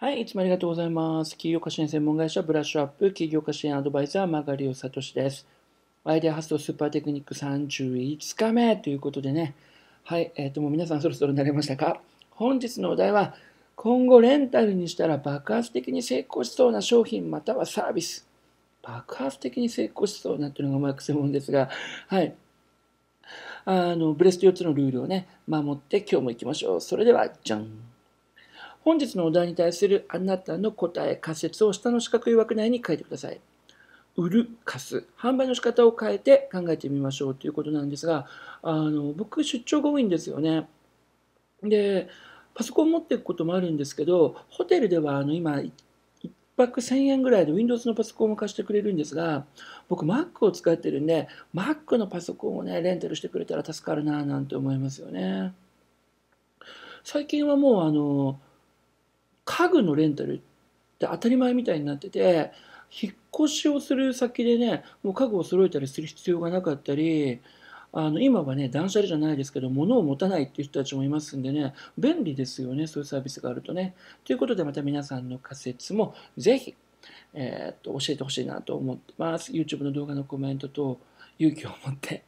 はい、いつもありがとうございます。企業家支援専門会社ブラッシュアップ企業家支援アドバイザー曲がりオさとしです。アイデア発想スーパーテクニック31日目ということでね、はい、えっ、ー、と、もう皆さんそろそろ慣れましたか本日のお題は、今後レンタルにしたら爆発的に成功しそうな商品またはサービス。爆発的に成功しそうなっていうのがうまくもんですが、はい。あの、ブレスト4つのルールをね、守って今日も行きましょう。それでは、じゃん。本日のお題に対するあなたの答え、仮説を下の四角い枠内に書いてください。売る、貸す、販売の仕方を変えて考えてみましょうということなんですが、あの僕、出張が多いんですよね。で、パソコン持っていくこともあるんですけど、ホテルではあの今、1泊1000円ぐらいで Windows のパソコンを貸してくれるんですが、僕、Mac を使ってるんで、Mac のパソコンをね、レンタルしてくれたら助かるなぁなんて思いますよね。最近はもう、あの、家具のレンタルって当たり前みたいになってて引っ越しをする先でねもう家具を揃えたりする必要がなかったりあの今はね断捨離じゃないですけど物を持たないっていう人たちもいますんでね便利ですよねそういうサービスがあるとね。ということでまた皆さんの仮説もぜひ、えー、っと教えてほしいなと思ってます。YouTube の動画のコメントと勇気を持って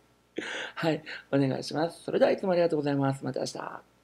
はいお願いします。それではいつもありがとうございます。また明日。